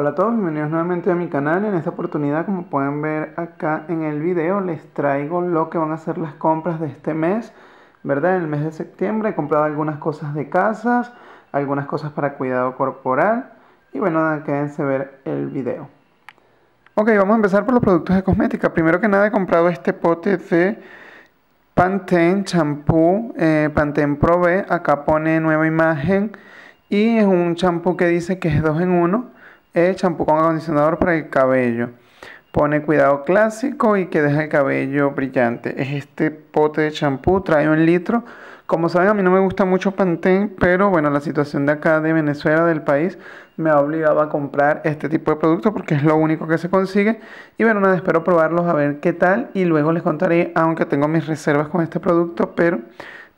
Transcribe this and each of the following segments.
Hola a todos, bienvenidos nuevamente a mi canal. En esta oportunidad, como pueden ver acá en el video, les traigo lo que van a ser las compras de este mes, ¿verdad? En el mes de septiembre he comprado algunas cosas de casas, algunas cosas para cuidado corporal y bueno, quédense quédense ver el video. Ok, vamos a empezar por los productos de cosmética. Primero que nada he comprado este pote de Pantene champú, eh, Pantene Pro B, acá pone nueva imagen y es un champú que dice que es 2 en 1 champú con acondicionador para el cabello. Pone cuidado clásico y que deja el cabello brillante. Es este pote de champú, trae un litro. Como saben, a mí no me gusta mucho Pantene, pero bueno, la situación de acá de Venezuela, del país, me ha obligado a comprar este tipo de producto porque es lo único que se consigue. Y bueno, nada, espero probarlos a ver qué tal y luego les contaré, aunque tengo mis reservas con este producto, pero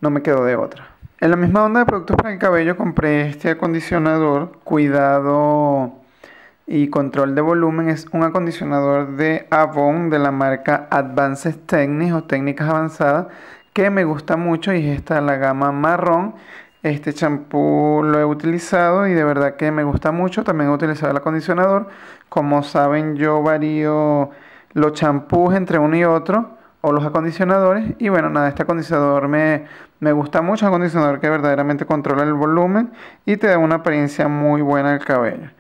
no me quedo de otra. En la misma onda de productos para el cabello compré este acondicionador, cuidado y control de volumen es un acondicionador de Avon de la marca Advances Techniques o técnicas avanzadas que me gusta mucho y está la gama marrón. Este champú lo he utilizado y de verdad que me gusta mucho. También he utilizado el acondicionador. Como saben yo varío los champús entre uno y otro o los acondicionadores. Y bueno, nada, este acondicionador me, me gusta mucho. acondicionador que verdaderamente controla el volumen y te da una apariencia muy buena al cabello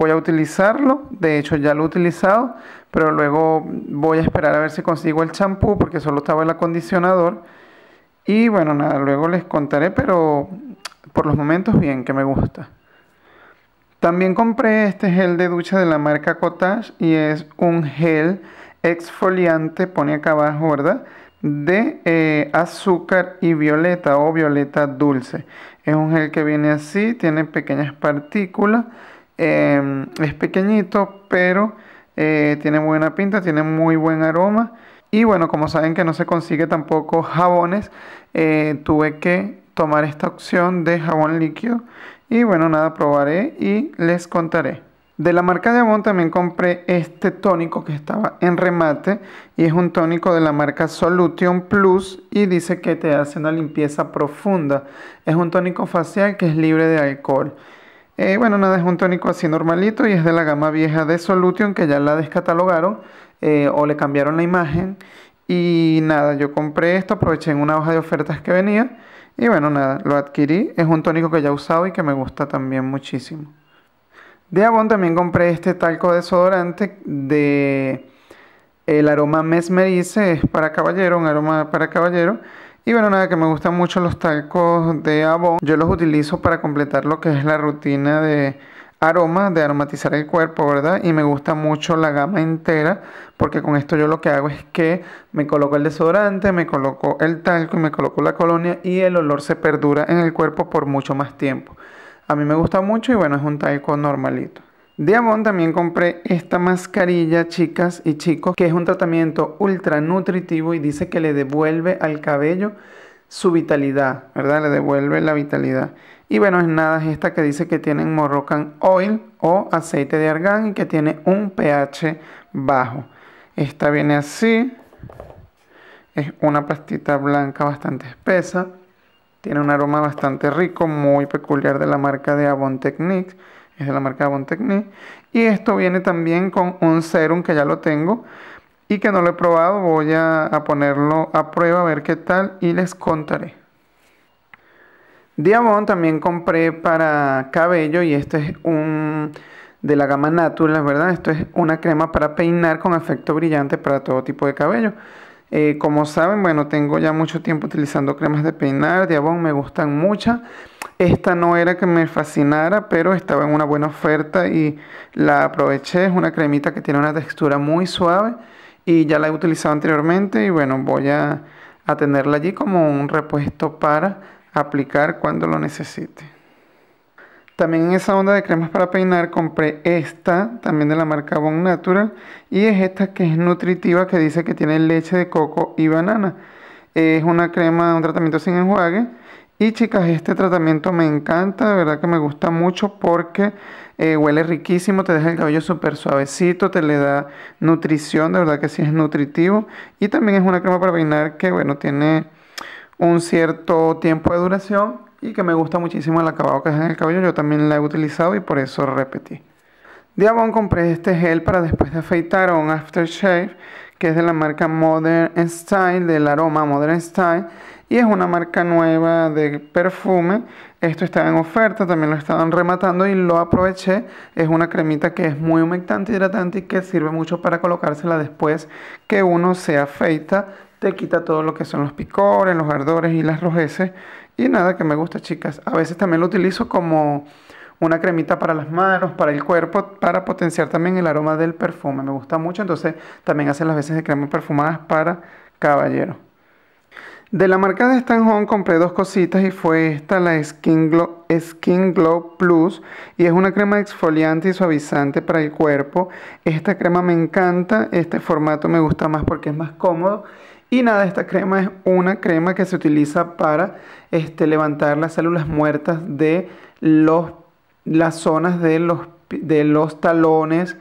voy a utilizarlo, de hecho ya lo he utilizado, pero luego voy a esperar a ver si consigo el champú porque solo estaba el acondicionador. Y bueno, nada, luego les contaré, pero por los momentos bien, que me gusta. También compré este gel de ducha de la marca Cottage y es un gel exfoliante, pone acá abajo, ¿verdad? De eh, azúcar y violeta o violeta dulce. Es un gel que viene así, tiene pequeñas partículas Em, es pequeñito, pero eh, tiene buena pinta, tiene muy buen aroma. Y bueno, como saben que no se consigue tampoco jabones, eh, tuve que tomar esta opción de jabón líquido. Y bueno, nada, probaré y les contaré. De la marca de jabón también compré este tónico que estaba en remate y es un tónico de la marca Solution Plus y dice que te hace una limpieza profunda. Es un tónico facial que es libre de alcohol. Eh, bueno, nada, es un tónico así normalito y es de la gama vieja de Solution que ya la descatalogaron eh, o le cambiaron la imagen. Y nada, yo compré esto, aproveché en una hoja de ofertas que venía y bueno, nada, lo adquirí. Es un tónico que ya he usado y que me gusta también muchísimo. De Avon también compré este talco desodorante de el aroma Mesmerice, es para caballero, un aroma para caballero. Y bueno, nada, que me gustan mucho los talcos de Avon. Yo los utilizo para completar lo que es la rutina de aroma, de aromatizar el cuerpo, ¿verdad? Y me gusta mucho la gama entera, porque con esto yo lo que hago es que me coloco el desodorante, me coloco el talco y me coloco la colonia y el olor se perdura en el cuerpo por mucho más tiempo. A mí me gusta mucho y bueno, es un talco normalito. De Avon también compré esta mascarilla, chicas y chicos, que es un tratamiento ultra nutritivo y dice que le devuelve al cabello su vitalidad, ¿verdad? Le devuelve la vitalidad. Y bueno, es nada, es esta que dice que tiene Moroccan Oil o aceite de argán y que tiene un pH bajo. Esta viene así, es una pastita blanca bastante espesa, tiene un aroma bastante rico, muy peculiar de la marca de Avon Technique es de la marca Avon Y esto viene también con un serum que ya lo tengo y que no lo he probado. Voy a, ponerlo a prueba, a ver qué tal y les contaré. Diabón también compré para cabello y este es un de la gama Natural, ¿verdad? Esto es una crema para peinar con efecto brillante para todo tipo de cabello. Eh, como saben, bueno, tengo ya mucho tiempo utilizando cremas de peinar, de abón, me gustan muchas. Esta no era que me fascinara, pero estaba en una buena oferta y la aproveché. Es una cremita que tiene una textura muy suave y ya la he utilizado anteriormente y bueno, voy a tenerla allí como un repuesto para aplicar cuando lo necesite. También en esa onda de cremas para peinar compré esta, también de la marca Bon Natural, y es esta que es nutritiva, que dice que tiene leche de coco y banana. Es una crema, un tratamiento sin enjuague. Y chicas, este tratamiento me encanta, de verdad que me gusta mucho porque eh, huele riquísimo, te deja el cabello súper suavecito, te le da nutrición, de verdad que sí es nutritivo. Y también es una crema para peinar que, bueno, tiene un cierto tiempo de duración y que me gusta muchísimo el acabado que es en el cabello. Yo también la he utilizado y por eso repetí. De compré este gel para después de afeitar o un aftershave que es de la marca Modern Style, del aroma Modern Style y es una marca nueva de perfume. Esto estaba en oferta, también lo estaban rematando y lo aproveché. Es una cremita que es muy humectante, hidratante y que sirve mucho para colocársela después que uno se afeita te quita todo lo que son los picores, los ardores y las rojeces y nada, que me gusta, chicas. A veces también lo utilizo como una cremita para las manos, para el cuerpo, para potenciar también el aroma del perfume. Me gusta mucho, entonces también hacen las veces de cremas perfumadas para caballeros. De la marca de Stan Home compré dos cositas y fue esta la Skin Glow Plus y es una crema exfoliante y suavizante para el cuerpo. Esta crema me encanta, este formato me gusta más porque es más cómodo y nada, esta crema es una crema que se utiliza para este, levantar las células muertas de los, las zonas de los, de los talones,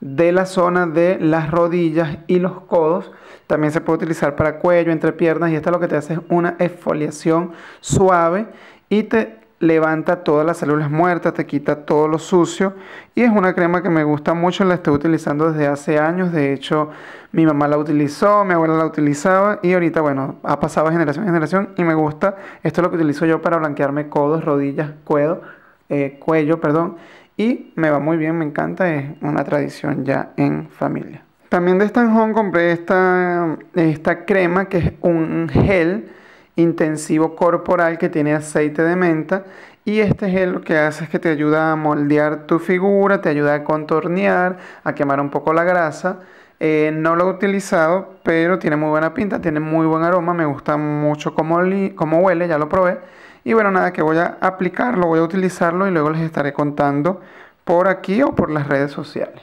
de la zona de las rodillas y los codos. También se puede utilizar para cuello, entre piernas y esta lo que te hace es una exfoliación suave y te levanta todas las células muertas, te quita todo lo sucio y es una crema que me gusta mucho, la estoy utilizando desde hace años, de hecho mi mamá la utilizó, mi abuela la utilizaba y ahorita bueno, ha pasado generación en generación y me gusta, esto es lo que utilizo yo para blanquearme codos, rodillas, cuello, eh, cuello, perdón, y me va muy bien, me encanta, es una tradición ya en familia. También de Stan compré esta, esta crema que es un gel intensivo corporal que tiene aceite de menta y este es el que hace es que te ayuda a moldear tu figura, te ayuda a contornear, a quemar un poco la grasa. Eh, no lo he utilizado, pero tiene muy buena pinta, tiene muy buen aroma, me gusta mucho cómo, cómo huele, ya lo probé. Y bueno, nada, que voy a aplicarlo, voy a utilizarlo y luego les estaré contando por aquí o por las redes sociales.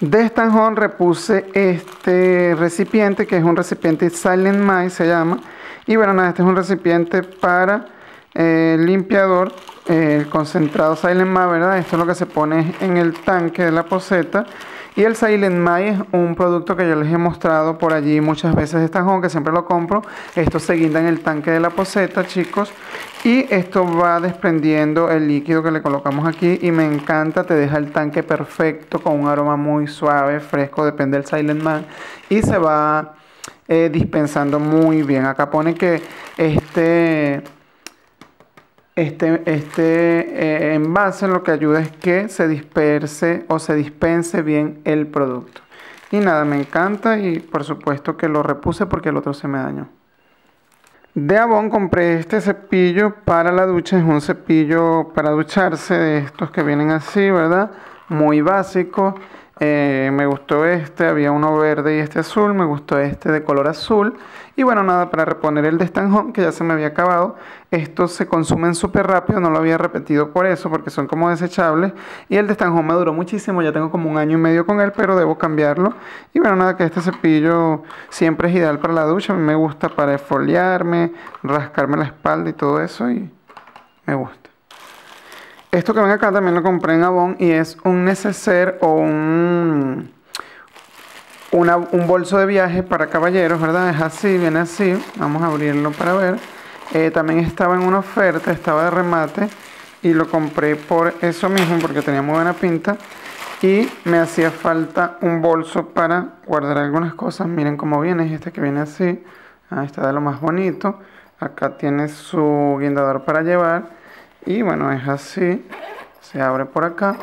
De Stanjon repuse este recipiente, que es un recipiente Silent Mai, se llama y bueno, nada, este es un recipiente para el eh, limpiador, eh, el concentrado Silent Ma, ¿verdad? Esto es lo que se pone en el tanque de la poseta. Y el Silent Ma es un producto que yo les he mostrado por allí muchas veces esta que siempre lo compro. Esto se guinda en el tanque de la poseta, chicos. Y esto va desprendiendo el líquido que le colocamos aquí. Y me encanta, te deja el tanque perfecto, con un aroma muy suave, fresco, depende del Silent Man. Y se va eh, dispensando muy bien. Acá pone que este, este, este eh, envase lo que ayuda es que se disperse o se dispense bien el producto. Y nada, me encanta y por supuesto que lo repuse porque el otro se me dañó. De Avon compré este cepillo para la ducha, es un cepillo para ducharse de estos que vienen así, ¿verdad? Muy básico. Eh, me gustó este, había uno verde y este azul, me gustó este de color azul. Y bueno, nada, para reponer el de que ya se me había acabado, estos se consumen súper rápido, no lo había repetido por eso, porque son como desechables. Y el de me duró muchísimo, ya tengo como un año y medio con él, pero debo cambiarlo. Y bueno, nada, que este cepillo siempre es ideal para la ducha, a mí me gusta para esfoliarme, rascarme la espalda y todo eso, y me gusta. Esto que ven acá también lo compré en Avon y es un neceser o un, un bolso de viaje para caballeros, ¿verdad? Es así, viene así. Vamos a abrirlo para ver. Eh, también estaba en una oferta, estaba de remate y lo compré por eso mismo porque tenía muy buena pinta. Y me hacía falta un bolso para guardar algunas cosas. Miren cómo viene, este que viene así. Ahí está de lo más bonito. Acá tiene su guindador para llevar y bueno, es así. Se abre por acá.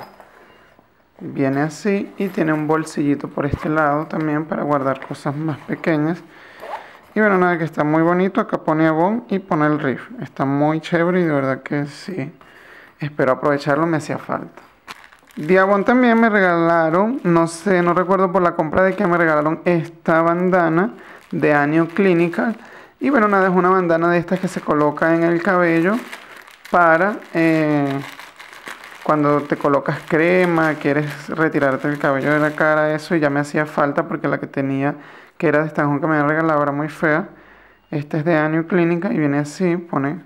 Viene así y tiene un bolsillito por este lado también para guardar cosas más pequeñas. Y bueno, nada, que está muy bonito. Acá pone abón y pone el riff. Está muy chévere y de verdad que sí. Espero aprovecharlo, me hacía falta. Diabón también me regalaron, no sé, no recuerdo por la compra de que me regalaron esta bandana de año Clinical. Y bueno, nada, es una bandana de estas que se coloca en el cabello para eh, cuando te colocas crema, quieres retirarte el cabello de la cara, eso, y ya me hacía falta porque la que tenía, que era de esta que me había regalado, era muy fea. Esta es de Año Clínica y viene así, pone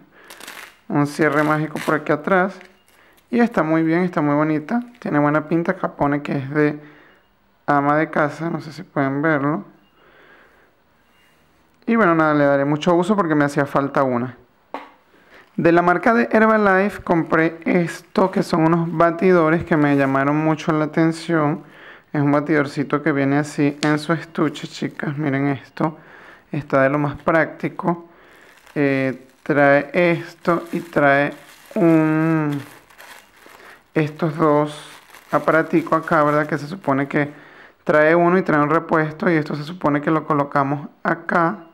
un cierre mágico por aquí atrás. Y está muy bien, está muy bonita, tiene buena pinta, acá pone que es de ama de casa, no sé si pueden verlo. Y bueno, nada, le daré mucho uso porque me hacía falta una. De la marca de Herbalife compré esto que son unos batidores que me llamaron mucho la atención. Es un batidorcito que viene así en su estuche, chicas. Miren esto. Está de lo más práctico. Eh, trae esto y trae un... Estos dos aparaticos acá, ¿verdad? Que se supone que trae uno y trae un repuesto. Y esto se supone que lo colocamos acá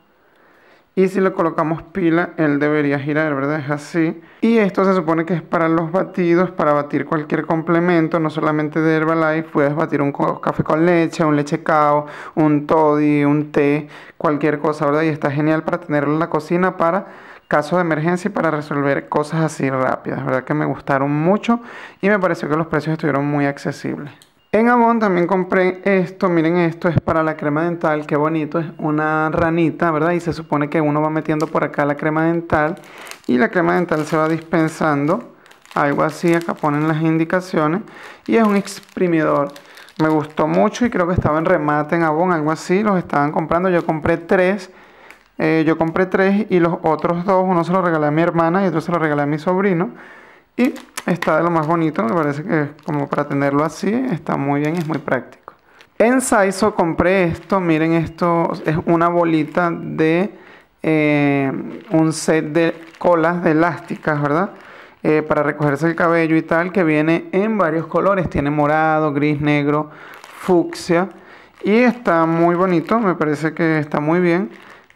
y si le colocamos pila él debería girar, ¿verdad? Es así. Y esto se supone que es para los batidos, para batir cualquier complemento, no solamente de Herbalife, puedes batir un café con leche, un leche cao, un toddy, un té, cualquier cosa, ¿verdad? Y está genial para tenerlo en la cocina para casos de emergencia y para resolver cosas así rápidas, ¿verdad? Que me gustaron mucho y me pareció que los precios estuvieron muy accesibles. En Avon también compré esto, miren esto, es para la crema dental, qué bonito, es una ranita, ¿verdad? Y se supone que uno va metiendo por acá la crema dental y la crema dental se va dispensando, algo así, acá ponen las indicaciones y es un exprimidor. Me gustó mucho y creo que estaba en remate en Avon, algo así, los estaban comprando, yo compré tres, eh, yo compré tres y los otros dos, uno se lo regalé a mi hermana y otro se lo regalé a mi sobrino y Está de lo más bonito, me parece que como para tenerlo así, está muy bien, es muy práctico. En Saizo compré esto, miren esto, es una bolita de eh, un set de colas de elásticas, ¿verdad? Eh, para recogerse el cabello y tal, que viene en varios colores, tiene morado, gris, negro, fucsia. Y está muy bonito, me parece que está muy bien.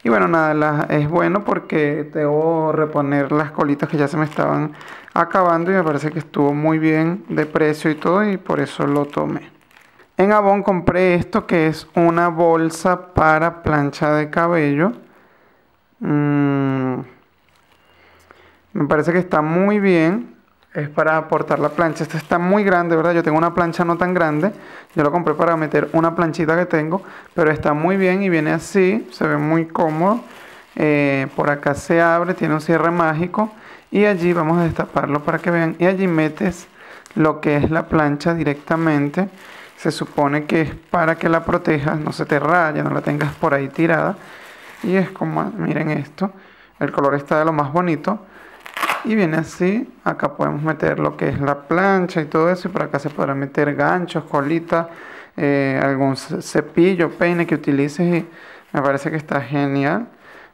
Y bueno, nada, es bueno porque debo reponer las colitas que ya se me estaban acabando y me parece que estuvo muy bien de precio y todo y por eso lo tomé. En Avon compré esto que es una bolsa para plancha de cabello. Mm, me parece que está muy bien es para aportar la plancha. Esta está muy grande, ¿verdad? Yo tengo una plancha no tan grande. Yo lo compré para meter una planchita que tengo. Pero está muy bien y viene así. Se ve muy cómodo. Eh, por acá se abre, tiene un cierre mágico. Y allí vamos a destaparlo para que vean. Y allí metes lo que es la plancha directamente. Se supone que es para que la protejas, no se te raya, no la tengas por ahí tirada. Y es como, miren esto. El color está de lo más bonito y viene así acá podemos meter lo que es la plancha y todo eso y por acá se podrán meter ganchos colitas eh, algún cepillo peine que utilices y me parece que está genial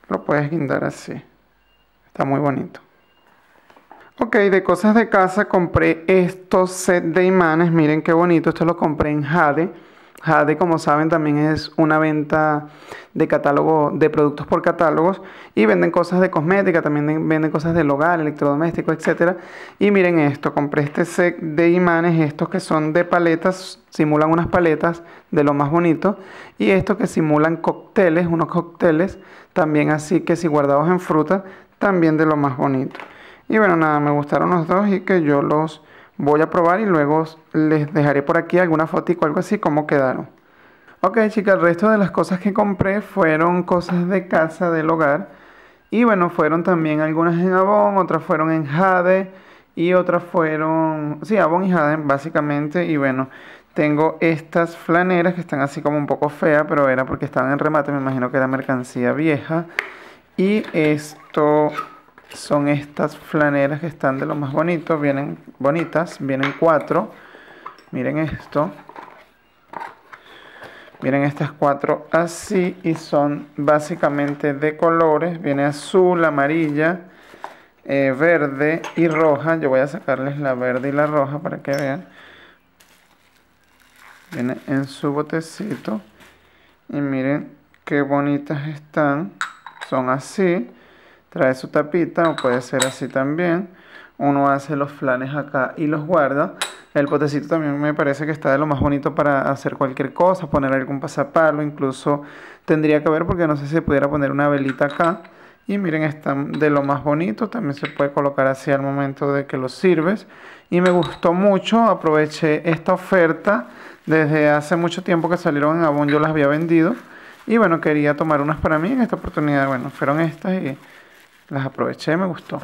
lo puedes guindar así está muy bonito ok de cosas de casa compré estos set de imanes miren qué bonito esto lo compré en jade Jade, como saben, también es una venta de catálogo de productos por catálogos y venden cosas de cosmética, también venden cosas del hogar, electrodomésticos, etc Y miren esto, compré este set de imanes, estos que son de paletas, simulan unas paletas de lo más bonito y estos que simulan cócteles, unos cócteles también así que si guardados en fruta, también de lo más bonito. Y bueno, nada, me gustaron los dos y que yo los voy a probar y luego les dejaré por aquí alguna o algo así, como quedaron. Ok chicas, el resto de las cosas que compré fueron cosas de casa, del hogar. Y bueno, fueron también algunas en Avon, otras fueron en Jade y otras fueron, sí, Avon y Jade básicamente. Y bueno, tengo estas flaneras que están así como un poco feas, pero era porque estaban en remate, me imagino que era mercancía vieja. Y esto son estas flaneras que están de lo más bonito, vienen bonitas, vienen cuatro. Miren esto. Miren estas cuatro así y son básicamente de colores. Viene azul, amarilla, eh, verde y roja. Yo voy a sacarles la verde y la roja para que vean. Viene en su botecito. Y miren qué bonitas están. Son así trae su tapita o puede ser así también uno hace los flanes acá y los guarda el potecito también me parece que está de lo más bonito para hacer cualquier cosa poner algún pasapalo incluso tendría que haber porque no sé si pudiera poner una velita acá y miren está de lo más bonito también se puede colocar así al momento de que lo sirves y me gustó mucho aproveché esta oferta desde hace mucho tiempo que salieron en Avon yo las había vendido y bueno quería tomar unas para mí en esta oportunidad bueno fueron estas y las aproveché, me gustó.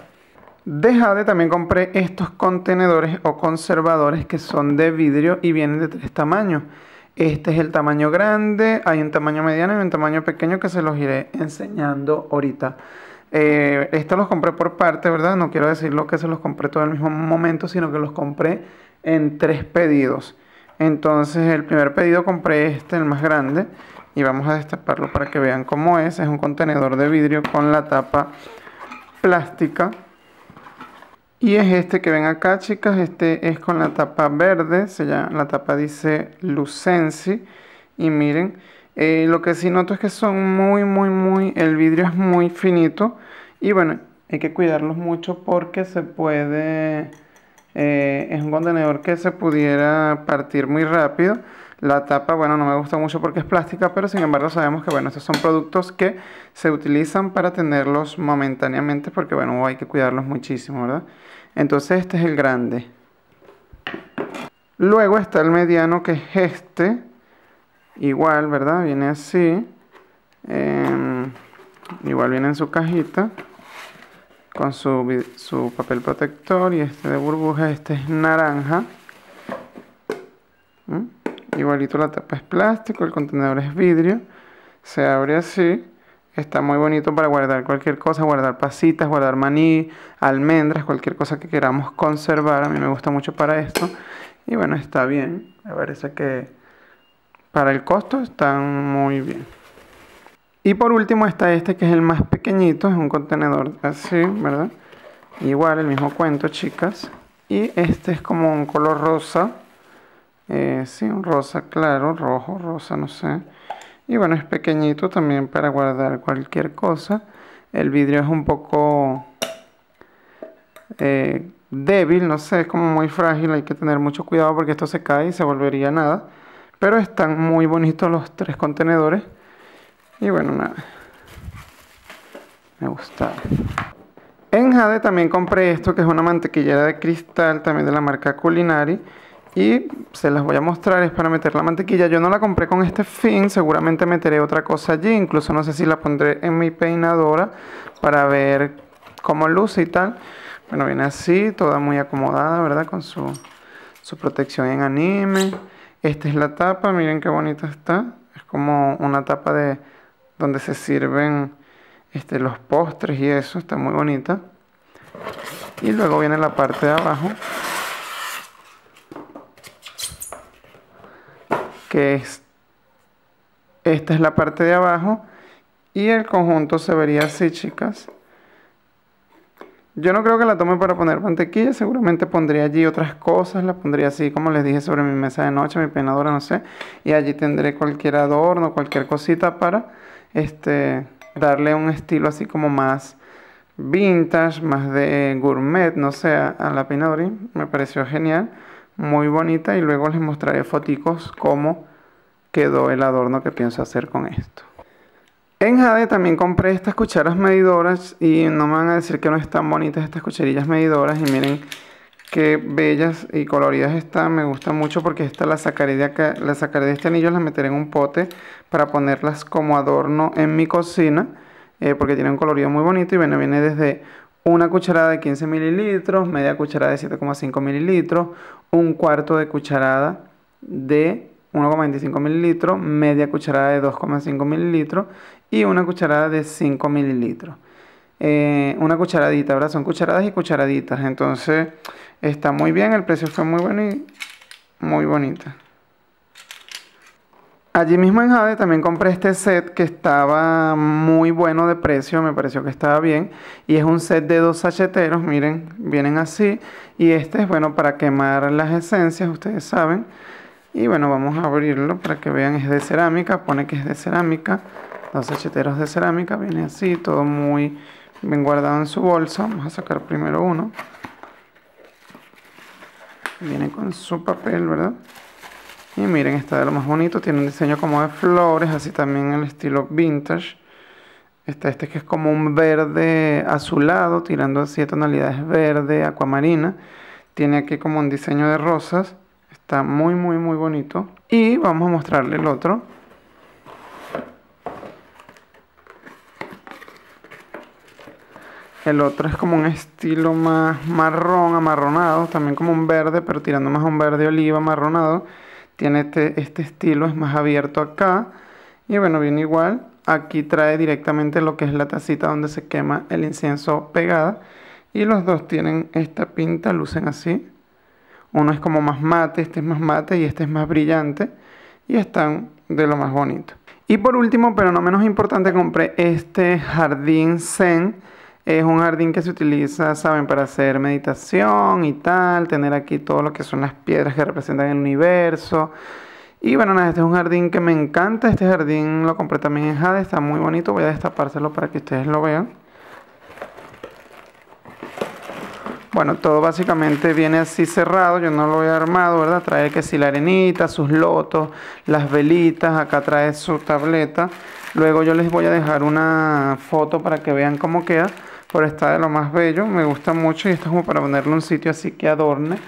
De Jade también compré estos contenedores o conservadores que son de vidrio y vienen de tres tamaños. Este es el tamaño grande, hay un tamaño mediano y un tamaño pequeño que se los iré enseñando ahorita. Eh, estos los compré por parte, ¿verdad? No quiero decir que se los compré todo al mismo momento, sino que los compré en tres pedidos. Entonces el primer pedido compré este, el más grande, y vamos a destaparlo para que vean cómo es. Es un contenedor de vidrio con la tapa plástica. Y es este que ven acá, chicas. Este es con la tapa verde. Se llama, la tapa dice Lucensi. Y miren, eh, lo que sí noto es que son muy, muy, muy... El vidrio es muy finito. Y bueno, hay que cuidarlos mucho porque se puede... Eh, es un contenedor que se pudiera partir muy rápido. La tapa, bueno, no me gusta mucho porque es plástica, pero sin embargo sabemos que, bueno, estos son productos que se utilizan para tenerlos momentáneamente porque, bueno, hay que cuidarlos muchísimo, ¿verdad? Entonces este es el grande. Luego está el mediano que es este. Igual, ¿verdad? Viene así. Em, igual viene en su cajita. Con su, su papel protector. Y este de burbuja, este es naranja. ¿Mm? igualito la tapa es plástico, el contenedor es vidrio, se abre así, está muy bonito para guardar cualquier cosa, guardar pasitas, guardar maní, almendras, cualquier cosa que queramos conservar, a mí me gusta mucho para esto, y bueno, está bien, me parece que para el costo están muy bien. Y por último está este que es el más pequeñito, es un contenedor así, ¿verdad? Igual, el mismo cuento, chicas. Y este es como un color rosa, eh, sí, un rosa claro, rojo, rosa, no sé. Y bueno, es pequeñito también para guardar cualquier cosa. El vidrio es un poco eh, débil, no sé, es como muy frágil, hay que tener mucho cuidado porque esto se cae y se volvería nada. Pero están muy bonitos los tres contenedores. Y bueno, nada. Me gusta. En Jade también compré esto, que es una mantequillera de cristal, también de la marca Culinari y se las voy a mostrar, es para meter la mantequilla. Yo no la compré con este fin, seguramente meteré otra cosa allí, incluso no sé si la pondré en mi peinadora para ver cómo luce y tal. Bueno, viene así, toda muy acomodada, ¿verdad? Con su, su protección en anime. Esta es la tapa, miren qué bonita está. Es como una tapa de donde se sirven este, los postres y eso, está muy bonita. Y luego viene la parte de abajo, que es, esta es la parte de abajo y el conjunto se vería así, chicas. Yo no creo que la tome para poner mantequilla, seguramente pondría allí otras cosas, la pondría así como les dije sobre mi mesa de noche, mi peinadora, no sé, y allí tendré cualquier adorno, cualquier cosita para este darle un estilo así como más vintage, más de gourmet, no sé, a, la peinadora, me pareció genial muy bonita y luego les mostraré foticos cómo quedó el adorno que pienso hacer con esto. En Jade también compré estas cucharas medidoras y no me van a decir que no están bonitas estas cucharillas medidoras y miren qué bellas y coloridas están, me gustan mucho porque esta la sacaré de acá, la sacaré de este anillo, la meteré en un pote para ponerlas como adorno en mi cocina eh, porque tiene un colorido muy bonito y bueno, viene desde una cucharada de 15 mililitros, media cucharada de 7,5 mililitros, un cuarto de cucharada de 1,25 mililitros, media cucharada de 2,5 mililitros y una cucharada de 5 mililitros. Eh, una cucharadita, ¿verdad? Son cucharadas y cucharaditas. Entonces está muy bien, el precio fue muy bueno y muy bonita. Allí mismo en Jade también compré este set que estaba muy bueno de precio, me pareció que estaba bien. Y es un set de dos sacheteros, miren, vienen así. Y este es bueno para quemar las esencias, ustedes saben. Y bueno, vamos a abrirlo para que vean, es de cerámica, pone que es de cerámica. Dos sacheteros de cerámica, viene así, todo muy bien guardado en su bolsa. Vamos a sacar primero uno. Viene con su papel, ¿verdad? Y miren, está de lo más bonito, tiene un diseño como de flores, así también el estilo vintage. Está este que es como un verde azulado, tirando así de tonalidades verde, acuamarina. Tiene aquí como un diseño de rosas. Está muy, muy, muy bonito. Y vamos a mostrarle el otro. El otro es como un estilo más marrón, amarronado, también como un verde, pero tirando más a un verde oliva amarronado tiene este, este estilo, es más abierto acá. Y bueno, viene igual. Aquí trae directamente lo que es la tacita donde se quema el incienso pegada. Y los dos tienen esta pinta, lucen así. Uno es como más mate, este es más mate y este es más brillante. Y están de lo más bonito. Y por último, pero no menos importante, compré este jardín zen es un jardín que se utiliza, saben, para hacer meditación y tal, tener aquí todo lo que son las piedras que representan el universo. Y bueno, nada, este es un jardín que me encanta. Este jardín lo compré también en Jade, está muy bonito. Voy a destapárselo para que ustedes lo vean. Bueno, todo básicamente viene así cerrado, yo no lo he armado, ¿verdad? Trae que si la arenita, sus lotos, las velitas, acá trae su tableta. Luego yo les voy a dejar una foto para que vean cómo queda. Por estar de lo más bello, me gusta mucho y esto es como para ponerle un sitio así que adorne.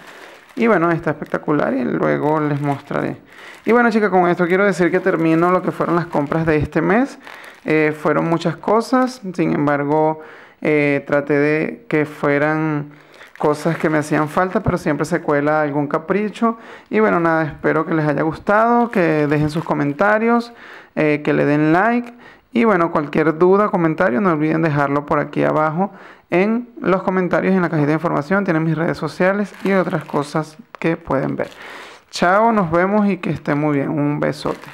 Y bueno, está espectacular y luego les mostraré. Y bueno chicas, con esto quiero decir que termino lo que fueron las compras de este mes. Eh, fueron muchas cosas, sin embargo, eh, traté de que fueran cosas que me hacían falta, pero siempre se cuela algún capricho. Y bueno, nada, espero que les haya gustado, que dejen sus comentarios, eh, que le den like y bueno, cualquier duda, comentario, no olviden dejarlo por aquí abajo en los comentarios, en la cajita de información. Tienen mis redes sociales y otras cosas que pueden ver. Chao, nos vemos y que esté muy bien. Un besote.